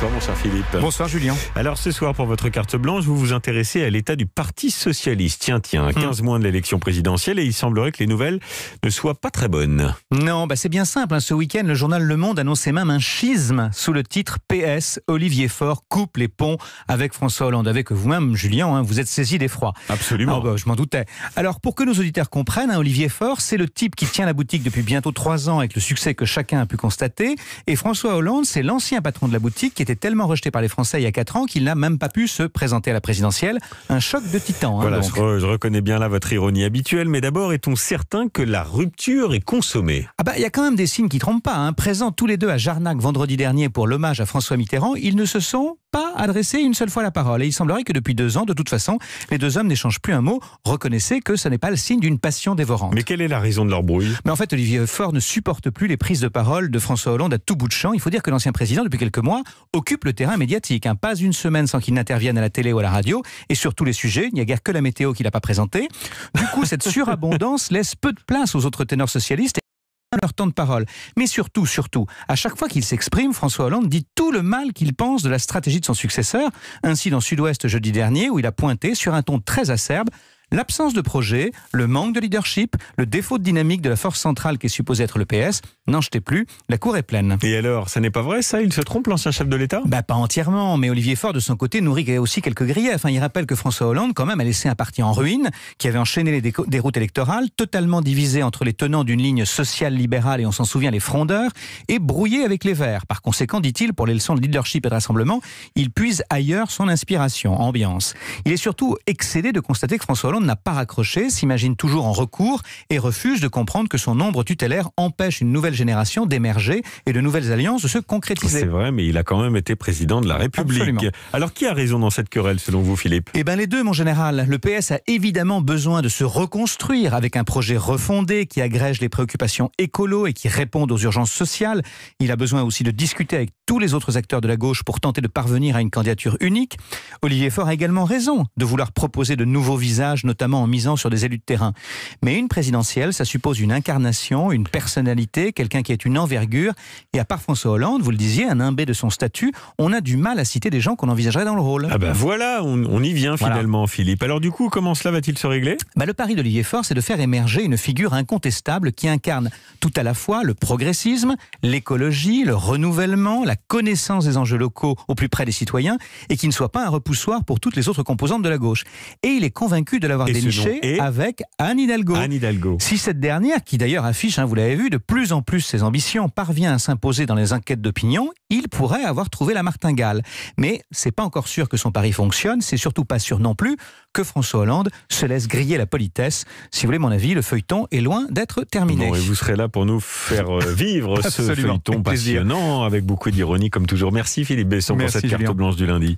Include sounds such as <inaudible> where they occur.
Bonsoir mon cher Philippe. Bonsoir Julien. Alors ce soir pour votre carte blanche, vous vous intéressez à l'état du Parti socialiste. Tiens, tiens, 15 hmm. mois de l'élection présidentielle et il semblerait que les nouvelles ne soient pas très bonnes. Non, bah c'est bien simple. Hein. Ce week-end, le journal Le Monde annonçait même un schisme sous le titre PS, Olivier Faure coupe les ponts avec François Hollande. Avec vous-même, Julien, hein, vous êtes saisi d'effroi. Absolument. Ah bah, je m'en doutais. Alors pour que nos auditeurs comprennent, hein, Olivier Faure, c'est le type qui tient la boutique depuis bientôt trois ans avec le succès que chacun a pu constater. Et François Hollande, c'est l'ancien patron de la boutique qui est tellement rejeté par les Français il y a 4 ans qu'il n'a même pas pu se présenter à la présidentielle. Un choc de titan. Hein, voilà, Je, reconnais bien là votre ironie habituelle, mais d'abord, est-on certain que la rupture est consommée Ah bah, il y a quand même des signes qui trompent pas. Hein. Présents tous les deux à Jarnac vendredi dernier pour l'hommage à François Mitterrand, ils ne se sont pas adressé une seule fois la parole. Et il semblerait que depuis deux ans, de toute façon, les deux hommes n'échangent plus un mot. Reconnaissez que ce n'est pas le signe d'une passion dévorante. Mais quelle est la raison de leur brouille Mais en fait, Olivier Faure ne supporte plus les prises de parole de François Hollande à tout bout de champ. Il faut dire que l'ancien président, depuis quelques mois, occupe le terrain médiatique. Hein. Pas une semaine sans qu'il n'intervienne à la télé ou à la radio. Et sur tous les sujets, il n'y a guère que la météo qu'il n'a pas présentée. Du coup, cette <laughs> surabondance laisse peu de place aux autres ténors socialistes leur temps de parole. Mais surtout, surtout, à chaque fois qu'il s'exprime, François Hollande dit tout le mal qu'il pense de la stratégie de son successeur. Ainsi, dans Sud-Ouest jeudi dernier, où il a pointé, sur un ton très acerbe, L'absence de projet, le manque de leadership, le défaut de dynamique de la force centrale qui est supposée être le PS, n'en jetez plus, la cour est pleine. Et alors, ça n'est pas vrai ça Il se trompe l'ancien chef de l'État Bah pas entièrement, mais Olivier Faure de son côté nourrit aussi quelques griefs. Hein. Il rappelle que François Hollande quand même a laissé un parti en ruine, qui avait enchaîné les déroutes électorales, totalement divisé entre les tenants d'une ligne sociale libérale et on s'en souvient les frondeurs, et brouillé avec les Verts. Par conséquent, dit-il, pour les leçons de leadership et de rassemblement, il puise ailleurs son inspiration, ambiance. Il est surtout excédé de constater que François Hollande n'a pas raccroché, s'imagine toujours en recours et refuse de comprendre que son nombre tutélaire empêche une nouvelle génération d'émerger et de nouvelles alliances de se concrétiser. C'est vrai, mais il a quand même été président de la République. Alors qui a raison dans cette querelle selon vous, Philippe Eh bien les deux, mon général. Le PS a évidemment besoin de se reconstruire avec un projet refondé qui agrège les préoccupations écolo et qui réponde aux urgences sociales. Il a besoin aussi de discuter avec tous les autres acteurs de la gauche pour tenter de parvenir à une candidature unique. Olivier Faure a également raison de vouloir proposer de nouveaux visages notamment en misant sur des élus de terrain. Mais une présidentielle, ça suppose une incarnation, une personnalité, quelqu'un qui est une envergure. Et à part François Hollande, vous le disiez, un imbé de son statut, on a du mal à citer des gens qu'on envisagerait dans le rôle. Ah ben voilà, on, y vient finalement, Philippe. Alors du coup, comment cela va-t-il se régler bah, Le pari d'Olivier Faure, c'est de faire émerger une figure incontestable qui incarne tout à la fois le progressisme, l'écologie, le renouvellement, la connaissance des enjeux locaux au plus près des citoyens, et qui ne soit pas un repoussoir pour toutes les autres composantes de la gauche. Et il est convaincu de la avoir déniché avec Anne Hidalgo. Si cette dernière, qui d'ailleurs affiche, hein, vous l'avez vu, de plus en plus ses ambitions, parvient à s'imposer dans les enquêtes d'opinion, il pourrait avoir trouvé la martingale. Mais c'est pas encore sûr que son pari fonctionne, c'est surtout pas sûr non plus que François Hollande se laisse griller la politesse. Si vous voulez mon avis, le feuilleton est loin d'être terminé. vous serez là pour nous faire euh, vivre ce <laughs> feuilleton passionnant avec beaucoup d'ironie comme toujours. Merci Philippe Besson pour cette carte blanche du lundi.